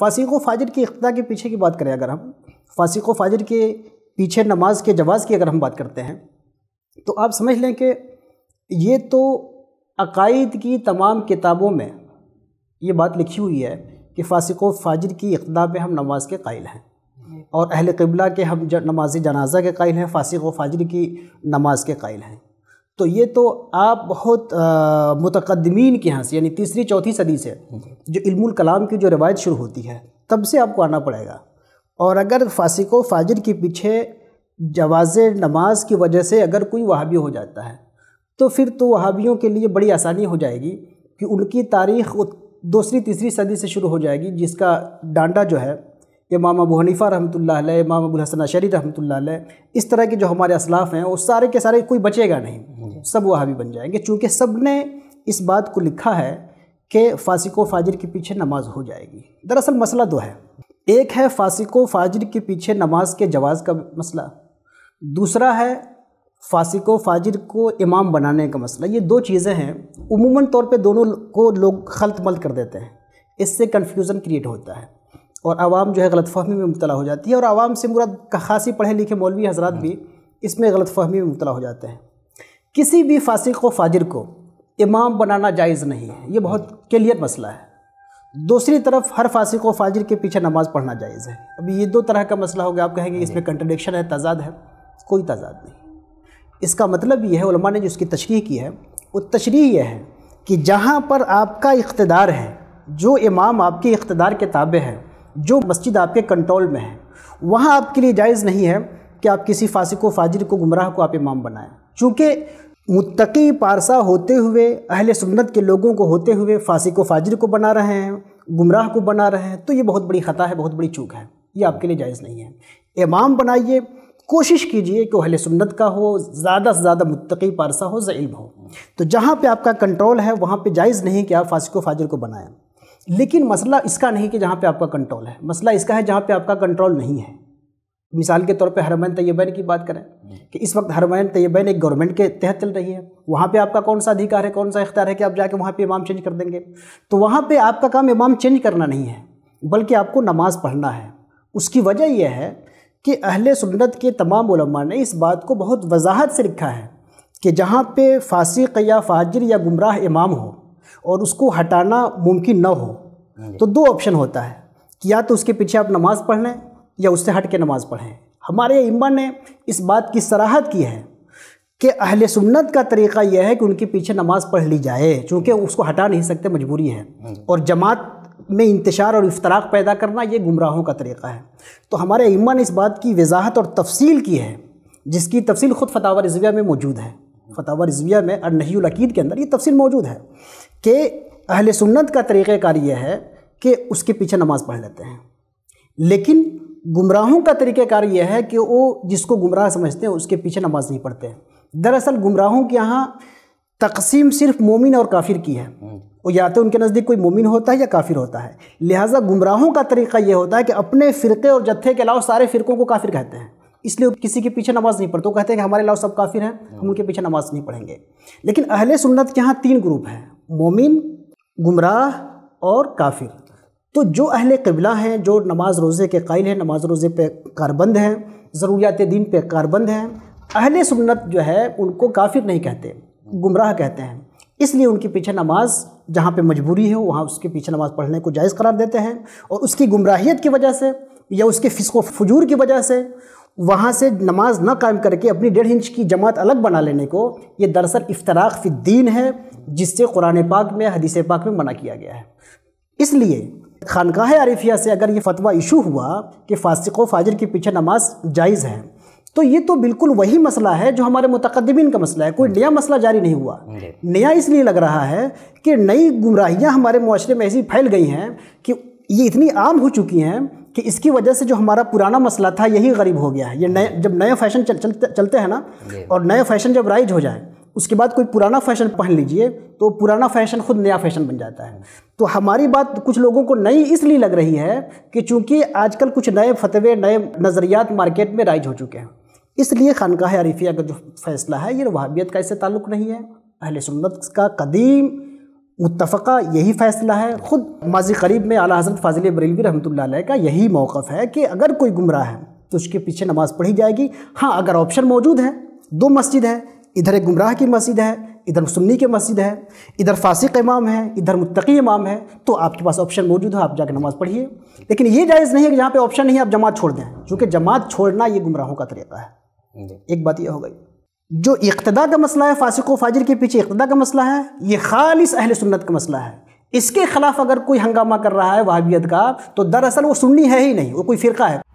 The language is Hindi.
फासीक व फाजिर की इख्ता के पीछे की बात करें अगर हम फासीक व फाजिर के पीछे नमाज के जवाज़ की अगर हम बात करते हैं तो आप समझ लें कि ये तो अकायद की तमाम किताबों में ये बात लिखी हुई है कि फासिक व फाजिर की इकदा में हम नमाज के कायल हैं और अहल किबला के हम नमाज जनाजा के कायल हैं फासिक व फाजिर की नमाज के कायल हैं तो ये तो आप बहुत मुतकदमीन के यहाँ से यानी तीसरी चौथी सदी से जो इल्मुल कलाम की जो रवायत शुरू होती है तब से आपको आना पड़ेगा और अगर फासिको फाजिर के पीछे जवाज़ नमाज की वजह से अगर कोई वहाबी हो जाता है तो फिर तो वहाबियों के लिए बड़ी आसानी हो जाएगी कि उनकी तारीख दूसरी तीसरी सदी से शुरू हो जाएगी जिसका डांडा जो है इमाम अबू हनीफ़ा रहमत अलैह इमाम अबुल हसन शरी रहमत अलैह इस तरह के जो हमारे असलाफ़ हैं वो सारे के सारे कोई बचेगा नहीं सब वहाबी बन जाएंगे चूँकि सब ने इस बात को लिखा है कि फासिको फाजिर के पीछे नमाज हो जाएगी दरअसल मसला दो है एक है फासिको फाजिर के पीछे नमाज के जवाज़ का मसला दूसरा है फासिको फाजिर को इमाम बनाने का मसला ये दो चीज़ें हैं उमूमन तौर पे दोनों को लोग खलत मल कर देते हैं इससे कन्फ्यूज़न क्रिएट होता है और आवाम जो है गलत फहमी में मुबला हो जाती है और आवाम से मुराद खासी पढ़े लिखे मौलवी हजरात भी इसमें गलत फहमी में मुबला हो जाते हैं किसी भी फासिक व फाजिर को इमाम बनाना जायज़ नहीं है ये बहुत क्लियर मसला है दूसरी तरफ हर फासिक को फाजिर के पीछे नमाज़ पढ़ना जायज़ है अब ये दो तरह का मसला हो गया आप कहेंगे इसमें कंट्रडिक्शन है तजाद है कोई तजाद नहीं इसका मतलब ये है उलमा ने जो इसकी तशरी की है वो तशरी यह है कि जहाँ पर आपका इकतदार है जो इमाम आपके इकतदार के ताबे है जो मस्जिद आपके कंट्रोल में है वहाँ आपके लिए जायज़ नहीं है कि आप किसी फासिक व फाजिर को गुमराह को आप इमाम बनाएं चूँकि मुतकी पारसा होते हुए अहल सुन्नत के लोगों को होते हुए फांसी को फाजिर को बना रहे हैं गुमराह को बना रहे हैं तो ये बहुत बड़ी ख़ता है बहुत बड़ी चूक है ये आपके लिए जायज़ नहीं है इमाम बनाइए कोशिश कीजिए कि अहल सुन्नत का हो ज़्यादा से ज़्यादा मुतकी पारसा हो ज़इल्म हो तो जहाँ पर आपका कंट्रोल है वहाँ पर जायज़ नहीं कि आप फांसी को फाजिर को बनाएँ लेकिन मसला इसका नहीं कि जहाँ पर आपका कंट्रोल है मसला इसका है जहाँ पर आपका कंट्रोल नहीं है मिसाल के तौर पे हरमैन तैयबैन की बात करें कि इस वक्त हरमैन तैयबैन एक गवर्नमेंट के तहत चल रही है वहाँ पे आपका कौन सा अधिकार है कौन सा इख्तियार है कि आप जाके वहाँ पे इमाम चेंज कर देंगे तो वहाँ पे आपका काम इमाम चेंज करना नहीं है बल्कि आपको नमाज पढ़ना है उसकी वजह यह है कि अहल सुन्नत के तमाम उलमा ने इस बात को बहुत वजाहत से लिखा है कि जहाँ पे फासिक या फाजिर या गुमराह इमाम हो और उसको हटाना मुमकिन न हो हाँ तो दो ऑप्शन होता है कि या तो उसके पीछे आप नमाज़ पढ़ लें या उससे हट के नमाज़ पढ़ें हमारे इमान ने इस बात की सराहत की है कि अहल सुन्नत का तरीक़ा यह है कि उनके पीछे नमाज़ पढ़ ली जाए चूँकि उसको हटा नहीं सकते मजबूरी है और जमात में इंतशार और इफ्तराक पैदा करना ये गुमराहों का तरीक़ा है तो हमारे इमा ने इस बात की वजाहत और तफसील की है जिसकी तफसील ख़ुद फ़तावर रजविया में मौजूद है फतावर रजविया में और अकीद के अंदर ये तफसील मौजूद है कि अहल सुन्नत का तरीक़ाकार ये है कि उसके पीछे नमाज़ पढ़ लेते हैं लेकिन गुमराहों का तरीक़ार यह है कि वो जिसको गुमराह समझते हैं उसके पीछे नमाज नहीं पढ़ते दरअसल गुमराहों के यहाँ तकसीम सिर्फ मोमिन और काफिर की है और हम्म। या तो उनके नज़दीक कोई मोमिन होता है या काफिर होता है लिहाजा गुमराहों का तरीक़ा यह होता है कि अपने फ़िरके और जत्थे के अलावा सारे फ़िरक़ों को काफिर कहते हैं इसलिए किसी के पीछे नमाज़ नहीं पढ़ते वो कहते हैं कि हमारे अलावा सब काफिर हैं हम उनके पीछे नमाज़ नहीं पढ़ेंगे लेकिन अहले सुन्नत के यहाँ तीन ग्रुप हैं मोमिन गुमराह और काफिर तो जो अहले कबला हैं जो नमाज रोज़े के कायल हैं नमाज रोज़े पे कारबंद हैं ज़रूरियात दीन पे कारबंद हैं अहल सुन्नत जो है उनको काफिर नहीं कहते गुमराह कहते हैं इसलिए उनके पीछे नमाज जहाँ पे मजबूरी है वहाँ उसके पीछे नमाज पढ़ने को जायज़ करार देते हैं और उसकी गुमराहियत की वजह से या उसके फिसको फजूर की वजह से वहाँ से नमाज न कायम करके अपनी डेढ़ इंच की जमात अलग बना लेने को ये दरअसल इफ्तराक फिद्दीन है जिससे कुरान पाक में हदीस पाक में मना किया गया है इसलिए खानकाह आरिफिया से अगर ये फतवा इशू हुआ कि फासिक व फाजिर के पीछे नमाज जायज़ है तो ये तो बिल्कुल वही मसला है जो हमारे मुतकदमिन का मसला है कोई नया मसला जारी नहीं हुआ नया इसलिए लग रहा है कि नई गुमराहियाँ हमारे माशरे में ऐसी फैल गई हैं कि ये इतनी आम हो चुकी हैं कि इसकी वजह से जो हमारा पुराना मसला था यही गरीब हो गया है ये नए जब नए फैशन चल, चल, चलते हैं ना और नए फैशन जब राइज हो जाए उसके बाद कोई पुराना फैशन पहन लीजिए तो पुराना फैशन खुद नया फैशन बन जाता है तो हमारी बात कुछ लोगों को नई इसलिए लग रही है कि चूंकि आजकल कुछ नए फतवे नए नज़रियात मार्केट में राइज हो चुके हैं इसलिए खानकाह अरिफिया का जो फैसला है ये वहाबियत का इससे ताल्लुक़ नहीं है अहल सुन्नत का कदीम मुतफ़ा यही फ़ैसला है ख़ुद माजी करीब में आला हज़रत फाजिल बरेलवी रहमत का यही मौक़ है कि अगर कोई गुमराह है तो उसके पीछे नमाज़ पढ़ी जाएगी हाँ अगर ऑप्शन मौजूद है दो मस्जिद है इधर एक गुमराह की मस्जिद है इधर सुन्नी की मस्जिद है इधर फासिक इमाम है इधर मुतकी इमाम है तो आपके पास ऑप्शन मौजूद है आप जाकर नमाज़ पढ़िए लेकिन ये जायज़ नहीं है कि जहाँ पे ऑप्शन नहीं है आप जमात छोड़ दें क्योंकि जमात छोड़ना ये गुमराहों का तरीका है एक बात यह हो गई जो इकतदा का मसला है फासिक व फाजिर के पीछे इकतदा का मसला है ये खालिस अहल सुन्नत का मसला है इसके खिलाफ अगर कोई हंगामा कर रहा है वहाबियत का तो दरअसल वो सुन्नी है ही नहीं वो कोई फ़िरका है